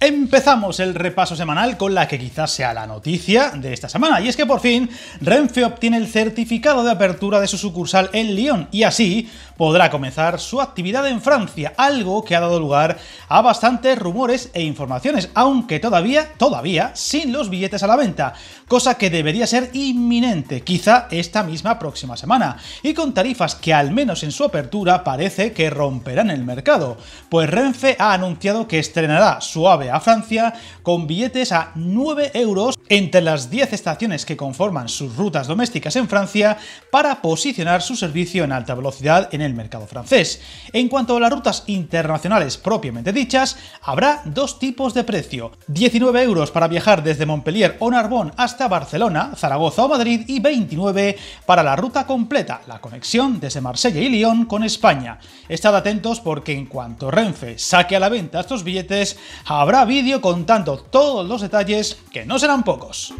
Empezamos el repaso semanal con la que quizás sea la noticia de esta semana, y es que por fin Renfe obtiene el certificado de apertura de su sucursal en Lyon, y así podrá comenzar su actividad en Francia, algo que ha dado lugar a bastantes rumores e informaciones, aunque todavía, todavía, sin los billetes a la venta, cosa que debería ser inminente, quizá esta misma próxima semana, y con tarifas que al menos en su apertura parece que romperán el mercado, pues Renfe ha anunciado que estrenará suave a Francia con billetes a 9 euros entre las 10 estaciones que conforman sus rutas domésticas en Francia para posicionar su servicio en alta velocidad en el mercado francés. En cuanto a las rutas internacionales propiamente dichas, habrá dos tipos de precio. 19 euros para viajar desde Montpellier o Narbonne hasta Barcelona, Zaragoza o Madrid y 29 para la ruta completa, la conexión desde Marsella y Lyon con España. Estad atentos porque en cuanto Renfe saque a la venta estos billetes, habrá vídeo contando todos los detalles, que no serán pocos.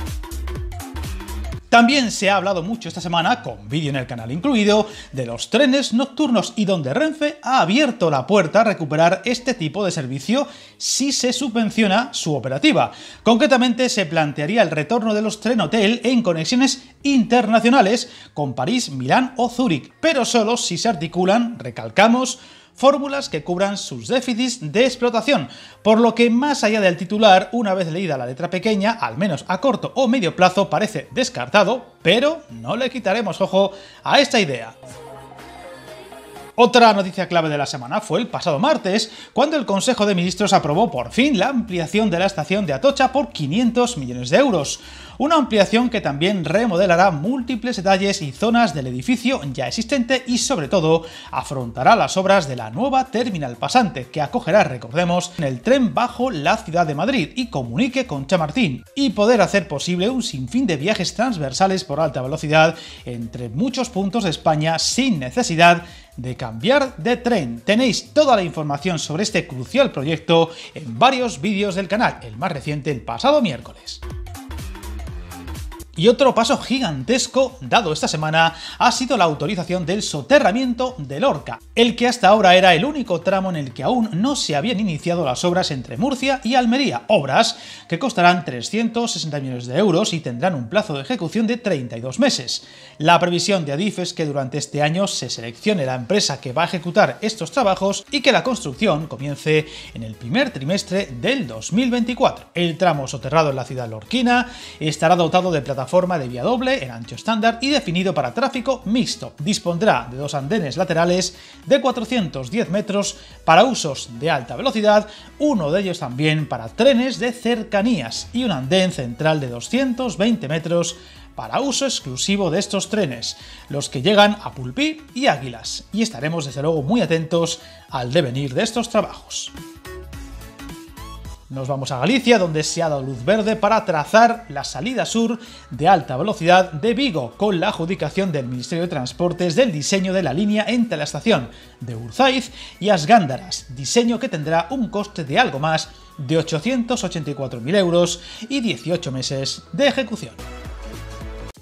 También se ha hablado mucho esta semana, con vídeo en el canal incluido, de los trenes nocturnos y donde Renfe ha abierto la puerta a recuperar este tipo de servicio si se subvenciona su operativa. Concretamente se plantearía el retorno de los tren hotel en conexiones internacionales con París, Milán o Zúrich, pero solo si se articulan, recalcamos, fórmulas que cubran sus déficits de explotación, por lo que más allá del titular, una vez leída la letra pequeña, al menos a corto o medio plazo parece descartado, pero no le quitaremos ojo a esta idea. Otra noticia clave de la semana fue el pasado martes, cuando el Consejo de Ministros aprobó por fin la ampliación de la estación de Atocha por 500 millones de euros. Una ampliación que también remodelará múltiples detalles y zonas del edificio ya existente y sobre todo afrontará las obras de la nueva terminal pasante que acogerá, recordemos, en el tren bajo la ciudad de Madrid y comunique con Chamartín y poder hacer posible un sinfín de viajes transversales por alta velocidad entre muchos puntos de España sin necesidad de cambiar de tren. Tenéis toda la información sobre este crucial proyecto en varios vídeos del canal, el más reciente el pasado miércoles. Y otro paso gigantesco dado esta semana ha sido la autorización del soterramiento del Orca, el que hasta ahora era el único tramo en el que aún no se habían iniciado las obras entre Murcia y Almería, obras que costarán 360 millones de euros y tendrán un plazo de ejecución de 32 meses. La previsión de Adif es que durante este año se seleccione la empresa que va a ejecutar estos trabajos y que la construcción comience en el primer trimestre del 2024. El tramo soterrado en la ciudad lorquina estará dotado de plataformas forma de vía doble en ancho estándar y definido para tráfico mixto. Dispondrá de dos andenes laterales de 410 metros para usos de alta velocidad, uno de ellos también para trenes de cercanías y un andén central de 220 metros para uso exclusivo de estos trenes, los que llegan a Pulpí y Águilas, y estaremos desde luego muy atentos al devenir de estos trabajos. Nos vamos a Galicia, donde se ha dado luz verde para trazar la salida sur de alta velocidad de Vigo, con la adjudicación del Ministerio de Transportes del diseño de la línea entre la estación de Urzaiz y Asgándaras, diseño que tendrá un coste de algo más de 884.000 euros y 18 meses de ejecución.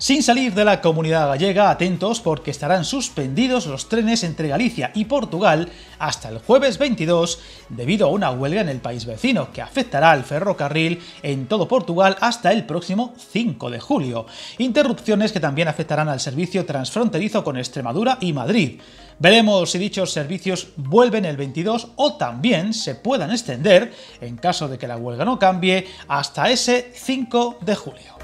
Sin salir de la comunidad gallega, atentos porque estarán suspendidos los trenes entre Galicia y Portugal hasta el jueves 22 debido a una huelga en el país vecino que afectará al ferrocarril en todo Portugal hasta el próximo 5 de julio. Interrupciones que también afectarán al servicio transfronterizo con Extremadura y Madrid. Veremos si dichos servicios vuelven el 22 o también se puedan extender, en caso de que la huelga no cambie, hasta ese 5 de julio.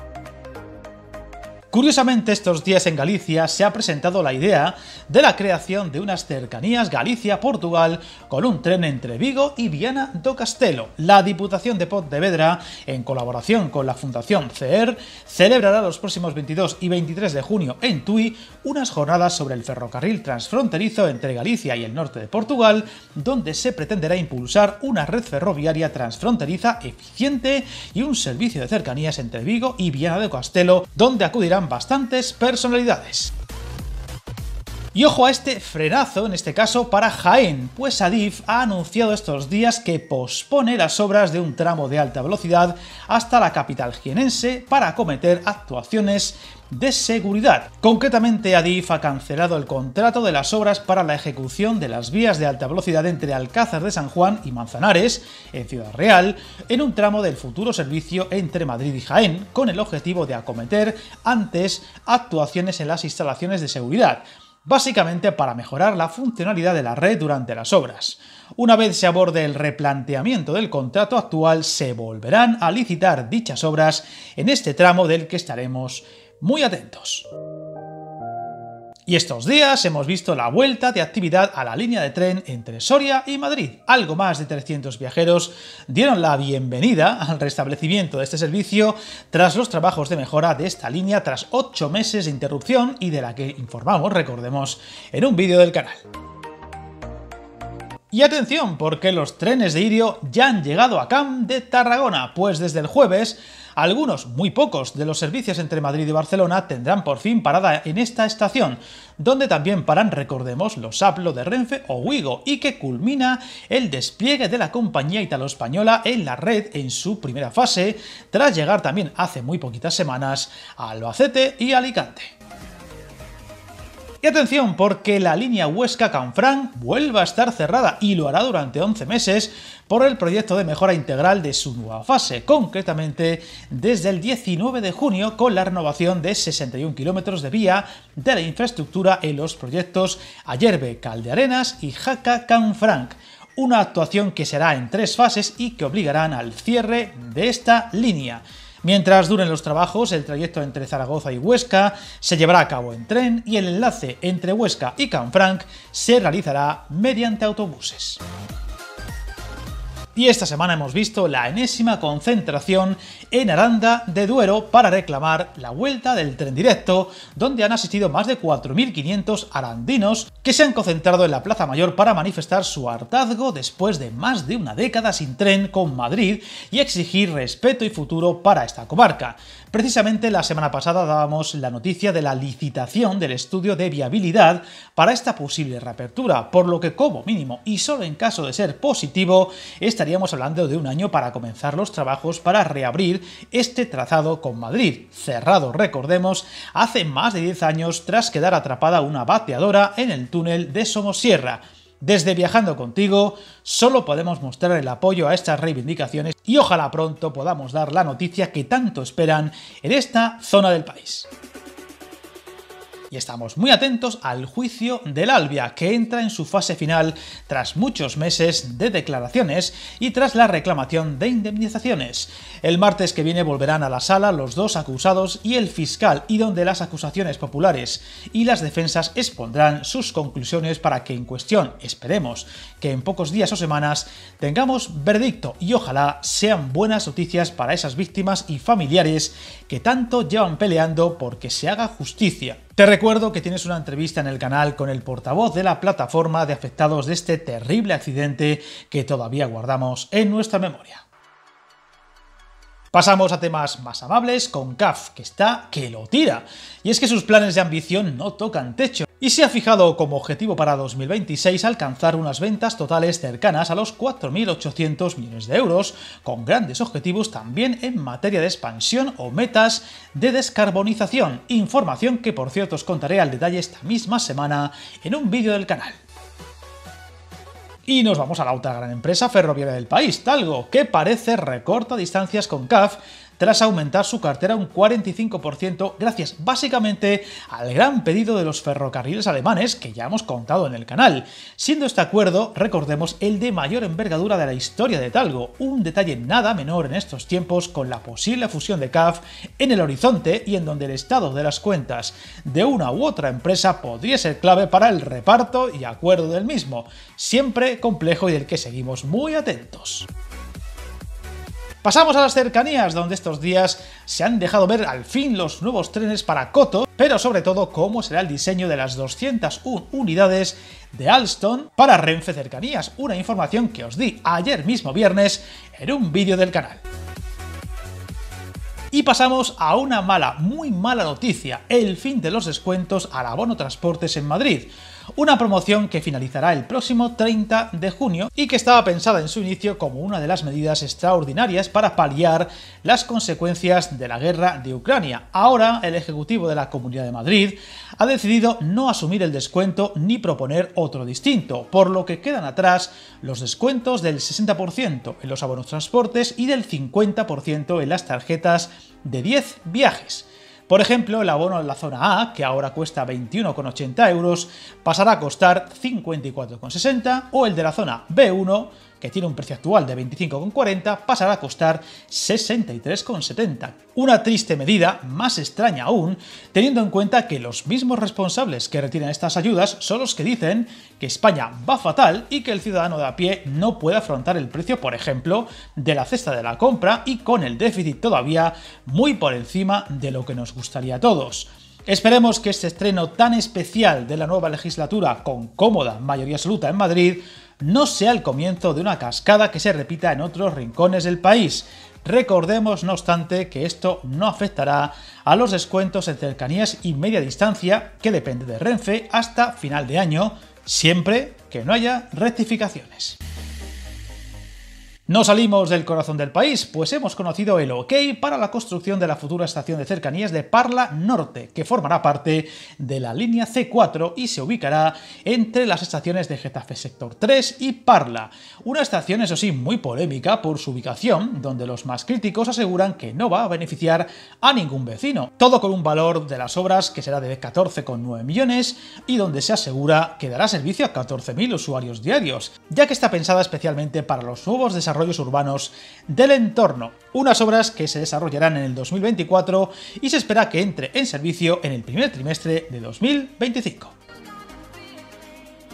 Curiosamente, estos días en Galicia se ha presentado la idea de la creación de unas cercanías Galicia-Portugal con un tren entre Vigo y Viana do Castelo. La Diputación de Pontevedra, en colaboración con la Fundación CER, celebrará los próximos 22 y 23 de junio en Tui unas jornadas sobre el ferrocarril transfronterizo entre Galicia y el norte de Portugal, donde se pretenderá impulsar una red ferroviaria transfronteriza eficiente y un servicio de cercanías entre Vigo y Viana do Castelo, donde acudirán bastantes personalidades. Y ojo a este frenazo, en este caso para Jaén, pues Adif ha anunciado estos días que pospone las obras de un tramo de alta velocidad hasta la capital jienense para acometer actuaciones de seguridad. Concretamente, Adif ha cancelado el contrato de las obras para la ejecución de las vías de alta velocidad entre Alcázar de San Juan y Manzanares, en Ciudad Real, en un tramo del futuro servicio entre Madrid y Jaén, con el objetivo de acometer antes actuaciones en las instalaciones de seguridad básicamente para mejorar la funcionalidad de la red durante las obras. Una vez se aborde el replanteamiento del contrato actual, se volverán a licitar dichas obras en este tramo del que estaremos muy atentos. Y estos días hemos visto la vuelta de actividad a la línea de tren entre Soria y Madrid. Algo más de 300 viajeros dieron la bienvenida al restablecimiento de este servicio tras los trabajos de mejora de esta línea tras 8 meses de interrupción y de la que informamos, recordemos, en un vídeo del canal. Y atención, porque los trenes de Irio ya han llegado a Cam de Tarragona, pues desde el jueves algunos, muy pocos, de los servicios entre Madrid y Barcelona tendrán por fin parada en esta estación, donde también paran, recordemos, los Aplo de Renfe o Huigo, y que culmina el despliegue de la compañía italo-española en la red en su primera fase, tras llegar también hace muy poquitas semanas a Albacete y Alicante. Y atención, porque la línea huesca Canfranc vuelve a estar cerrada y lo hará durante 11 meses por el proyecto de mejora integral de su nueva fase, concretamente desde el 19 de junio con la renovación de 61 kilómetros de vía de la infraestructura en los proyectos Ayerbe, Caldearenas y Jaca-Canfranc una actuación que será en tres fases y que obligarán al cierre de esta línea. Mientras duren los trabajos, el trayecto entre Zaragoza y Huesca se llevará a cabo en tren y el enlace entre Huesca y Canfranc se realizará mediante autobuses. Y esta semana hemos visto la enésima concentración en Aranda de Duero para reclamar la vuelta del tren directo, donde han asistido más de 4.500 arandinos que se han concentrado en la Plaza Mayor para manifestar su hartazgo después de más de una década sin tren con Madrid y exigir respeto y futuro para esta comarca. Precisamente la semana pasada dábamos la noticia de la licitación del estudio de viabilidad para esta posible reapertura, por lo que como mínimo y solo en caso de ser positivo, estaríamos hablando de un año para comenzar los trabajos para reabrir este trazado con Madrid, cerrado, recordemos, hace más de 10 años tras quedar atrapada una bateadora en el túnel de Somosierra. Desde Viajando contigo solo podemos mostrar el apoyo a estas reivindicaciones y ojalá pronto podamos dar la noticia que tanto esperan en esta zona del país y estamos muy atentos al juicio del Albia, que entra en su fase final tras muchos meses de declaraciones y tras la reclamación de indemnizaciones. El martes que viene volverán a la sala los dos acusados y el fiscal, y donde las acusaciones populares y las defensas expondrán sus conclusiones para que en cuestión, esperemos, que en pocos días o semanas tengamos verdicto y ojalá sean buenas noticias para esas víctimas y familiares que tanto llevan peleando porque se haga justicia. Te recuerdo que tienes una entrevista en el canal con el portavoz de la plataforma de afectados de este terrible accidente que todavía guardamos en nuestra memoria. Pasamos a temas más amables con CAF, que está que lo tira. Y es que sus planes de ambición no tocan techo y se ha fijado como objetivo para 2026 alcanzar unas ventas totales cercanas a los 4.800 millones de euros, con grandes objetivos también en materia de expansión o metas de descarbonización, información que por cierto os contaré al detalle esta misma semana en un vídeo del canal. Y nos vamos a la otra gran empresa ferroviaria del país, Talgo, que parece recorta distancias con CAF tras aumentar su cartera un 45% gracias básicamente al gran pedido de los ferrocarriles alemanes que ya hemos contado en el canal, siendo este acuerdo, recordemos, el de mayor envergadura de la historia de Talgo, un detalle nada menor en estos tiempos con la posible fusión de CAF en el horizonte y en donde el estado de las cuentas de una u otra empresa podría ser clave para el reparto y acuerdo del mismo, siempre complejo y del que seguimos muy atentos. Pasamos a las cercanías, donde estos días se han dejado ver al fin los nuevos trenes para Koto, pero sobre todo cómo será el diseño de las 201 unidades de Alstom para Renfe Cercanías, una información que os di ayer mismo viernes en un vídeo del canal. Y pasamos a una mala, muy mala noticia, el fin de los descuentos al abono transportes en Madrid una promoción que finalizará el próximo 30 de junio y que estaba pensada en su inicio como una de las medidas extraordinarias para paliar las consecuencias de la guerra de Ucrania. Ahora el Ejecutivo de la Comunidad de Madrid ha decidido no asumir el descuento ni proponer otro distinto, por lo que quedan atrás los descuentos del 60% en los abonos transportes y del 50% en las tarjetas de 10 viajes. Por ejemplo, el abono en la zona A, que ahora cuesta 21,80 euros, pasará a costar 54,60 o el de la zona B1 que tiene un precio actual de 25,40, pasará a costar 63,70. Una triste medida, más extraña aún, teniendo en cuenta que los mismos responsables que retiran estas ayudas son los que dicen que España va fatal y que el ciudadano de a pie no puede afrontar el precio, por ejemplo, de la cesta de la compra y con el déficit todavía muy por encima de lo que nos gustaría a todos. Esperemos que este estreno tan especial de la nueva legislatura con cómoda mayoría absoluta en Madrid no sea el comienzo de una cascada que se repita en otros rincones del país. Recordemos, no obstante, que esto no afectará a los descuentos en cercanías y media distancia, que depende de Renfe, hasta final de año, siempre que no haya rectificaciones. No salimos del corazón del país, pues hemos conocido el OK para la construcción de la futura estación de cercanías de Parla Norte, que formará parte de la línea C4 y se ubicará entre las estaciones de Getafe Sector 3 y Parla. Una estación, eso sí, muy polémica por su ubicación, donde los más críticos aseguran que no va a beneficiar a ningún vecino. Todo con un valor de las obras que será de 14,9 millones y donde se asegura que dará servicio a 14.000 usuarios diarios, ya que está pensada especialmente para los nuevos desarrolladores urbanos del entorno, unas obras que se desarrollarán en el 2024 y se espera que entre en servicio en el primer trimestre de 2025.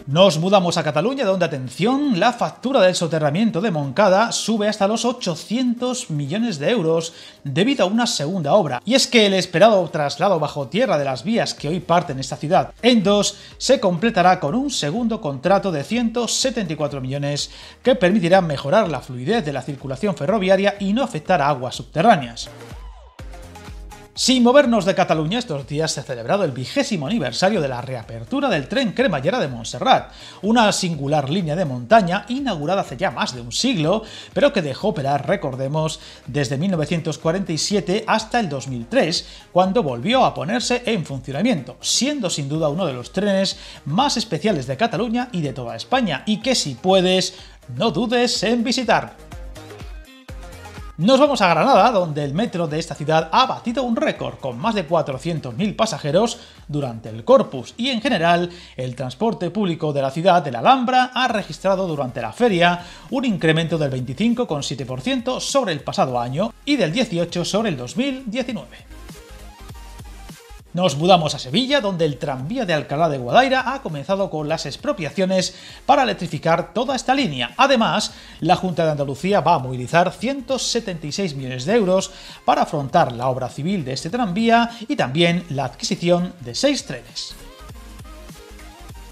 Nos mudamos a Cataluña, donde, atención, la factura del soterramiento de Moncada sube hasta los 800 millones de euros debido a una segunda obra. Y es que el esperado traslado bajo tierra de las vías que hoy parten esta ciudad en dos se completará con un segundo contrato de 174 millones que permitirá mejorar la fluidez de la circulación ferroviaria y no afectar a aguas subterráneas. Sin movernos de Cataluña, estos días se ha celebrado el vigésimo aniversario de la reapertura del tren cremallera de Montserrat, una singular línea de montaña inaugurada hace ya más de un siglo, pero que dejó operar, recordemos, desde 1947 hasta el 2003, cuando volvió a ponerse en funcionamiento, siendo sin duda uno de los trenes más especiales de Cataluña y de toda España, y que si puedes, no dudes en visitar. Nos vamos a Granada, donde el metro de esta ciudad ha batido un récord con más de 400.000 pasajeros durante el corpus y en general el transporte público de la ciudad de la Alhambra ha registrado durante la feria un incremento del 25,7% sobre el pasado año y del 18 sobre el 2019. Nos mudamos a Sevilla, donde el tranvía de Alcalá de Guadaira ha comenzado con las expropiaciones para electrificar toda esta línea. Además, la Junta de Andalucía va a movilizar 176 millones de euros para afrontar la obra civil de este tranvía y también la adquisición de seis trenes.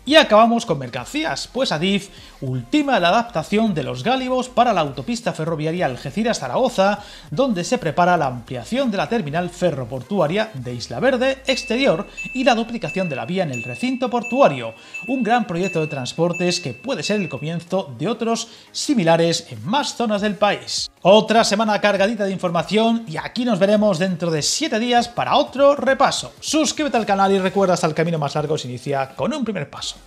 Y acabamos con mercancías, pues Adif ultima la adaptación de los Gálibos para la autopista ferroviaria Algeciras-Zaragoza, donde se prepara la ampliación de la terminal ferroportuaria de Isla Verde exterior y la duplicación de la vía en el recinto portuario, un gran proyecto de transportes que puede ser el comienzo de otros similares en más zonas del país. Otra semana cargadita de información y aquí nos veremos dentro de 7 días para otro repaso. Suscríbete al canal y recuerda hasta el camino más largo se inicia con un primer paso.